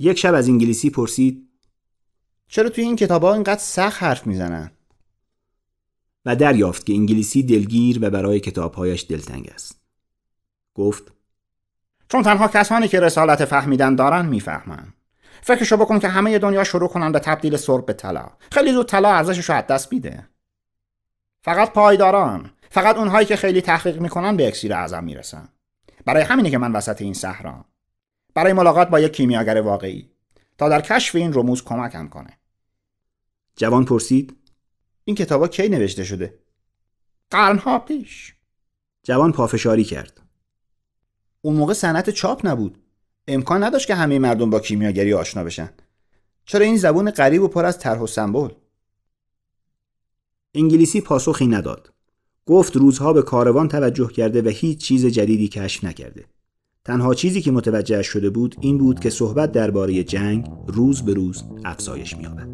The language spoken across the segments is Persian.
یک شب از انگلیسی پرسید چرا توی این کتاب ها اینقدر سخت حرف میزنن؟ و دریافت که انگلیسی دلگیر و برای کتابهایش دلتنگ است. گفت چون تنها کسانی که رسالت فهمیدن دارن میفهمن. فکرشو بکن که همه دنیا شروع کنن به تبدیل سرب به طلا. خیلی زود طلا ارزشش رو از دست میده. فقط پایداران، فقط اونهایی که خیلی تحقیق میکنن به اکسیر اعظم میرسن. برای همینه که من وسط این صحرا برای ملاقات با یک کیمیاگر واقعی تا در کشف این رموز کمکم کنه جوان پرسید این کتابا کی نوشته شده قرنها پیش جوان پافشاری کرد اون موقع صنعت چاپ نبود امکان نداشت که همه مردم با کیمیاگری آشنا بشن چرا این زبون غریب و پر از طرح و سمبل انگلیسی پاسخی نداد گفت روزها به کاروان توجه کرده و هیچ چیز جدیدی کشف نکرده تنها چیزی که متوجه شده بود این بود که صحبت درباره جنگ روز به روز افزایش می‌یابد.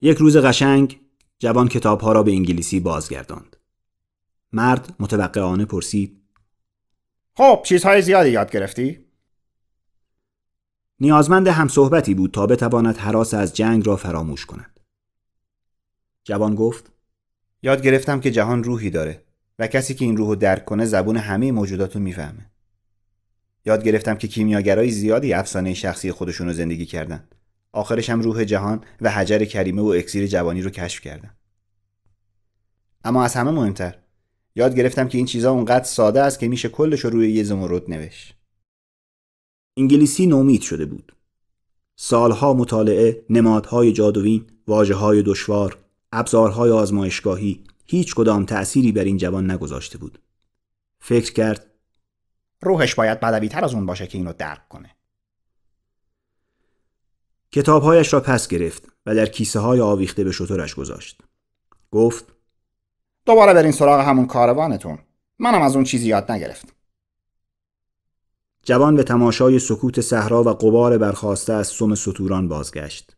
یک روز قشنگ جوان ها را به انگلیسی بازگرداند. مرد متوقعانه پرسید خب چیزهای زیادی یاد گرفتی؟ نیازمند هم صحبتی بود تا بتواند حراس از جنگ را فراموش کند. جوان گفت یاد گرفتم که جهان روحی داره و کسی که این روح رو درک کنه زبون همه موجودات رو میفهمه. یاد گرفتم که کیمیاگرای زیادی افسانه شخصی خودشون رو زندگی کردن. آخرش هم روح جهان و حجر کریمه و اکسیر جوانی رو کشف کردن. اما از همه مهمتر یاد گرفتم که این چیزا اونقدر ساده است که میشه کلش رو روی یه زمرد نوشت. انگلیسی نومید شده بود. سالها مطالعه، نمادهای جادوین، واژه‌های دشوار، ابزارهای آزمایشگاهی هیچ کدام تأثیری بر این جوان نگذاشته بود. فکر کرد روحش باید تر از اون باشه که اینو درک کنه. کتابهایش را پس گرفت و در کیسه های آویخته به شطورش گذاشت. گفت دوباره برین سراغ همون کاروانتون. منم از اون چیزی یاد نگرفت جوان به تماشای سکوت صحرا و قبار برخواسته از سم سطوران بازگشت.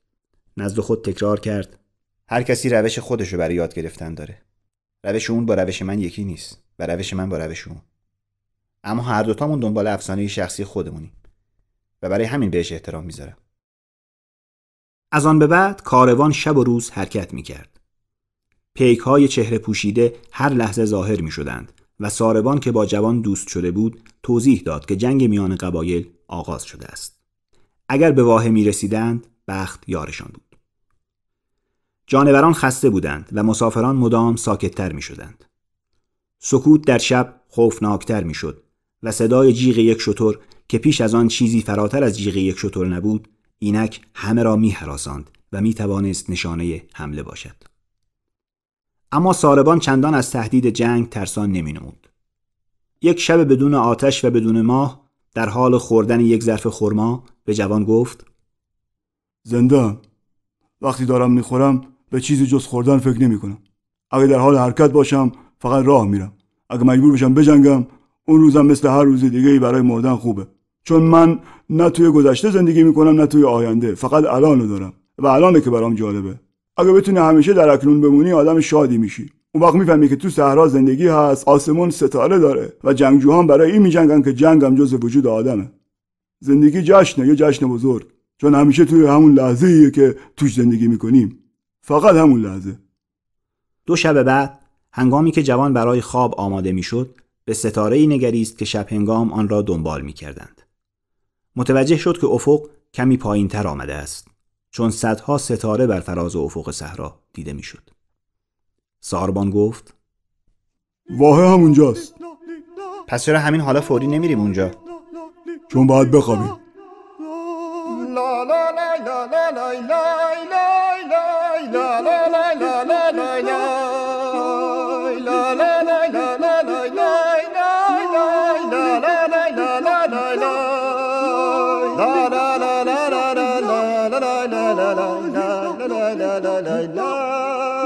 نزد خود تکرار کرد. هر کسی روش رو برای یاد گرفتن داره. روش اون با روش من یکی نیست و روش من با روش اون. اما هر دوتامون دنبال افسانه شخصی خودمونیم و برای همین بهش احترام میذارم از آن به بعد کاروان شب و روز حرکت میکرد پیک های چهره پوشیده هر لحظه ظاهر می و ساروان که با جوان دوست شده بود توضیح داد که جنگ میان قبایل آغاز شده است. اگر به واه می رسیدند بخت یارشان بود. جانوران خسته بودند و مسافران مدام ساکتتر می شدند. سکوت در شب خوفناکتر می و صدای جیغ یک شتر که پیش از آن چیزی فراتر از جیغ یک شتر نبود اینک همه را میهراساند و توانست نشانه حمله باشد اما ساربان چندان از تهدید جنگ ترسان نمینمود یک شب بدون آتش و بدون ماه در حال خوردن یک ظرف خرما به جوان گفت زنده وقتی دارم میخورم به چیزی جز خوردن فکر نمی کنم. اگه در حال حرکت باشم فقط راه میرم اگه مجبور بشم بجنگم اون روزم مثل هر روز دیگه ای برای مردن خوبه چون من نه توی گذشته زندگی میکنم نه توی آینده فقط الانو دارم و الانه که برام جالبه اگه بتونی همیشه در اکنون بمونی آدم شادی میشی اون وقت میفهمی که تو صحرا زندگی هست آسمون ستاره داره و جنگجوهان برای این میجنگن که جنگم جز وجود آدمه زندگی جشنه یه جشن بزرگ چون همیشه توی همون لحظه که توش زندگی میکنیم فقط همون لحظه دو شب بعد هنگامی که جوان برای خواب آماده میشد به ستاره نگریست که شب هنگام آن را دنبال می کردند. متوجه شد که افق کمی پایین تر آمده است چون صدها ستاره بر فراز افق صحرا دیده می شد. ساربان گفت واه همونجاست پس چرا همین حالا فوری نمیریم اونجا؟ چون باید بخوابیم la la la la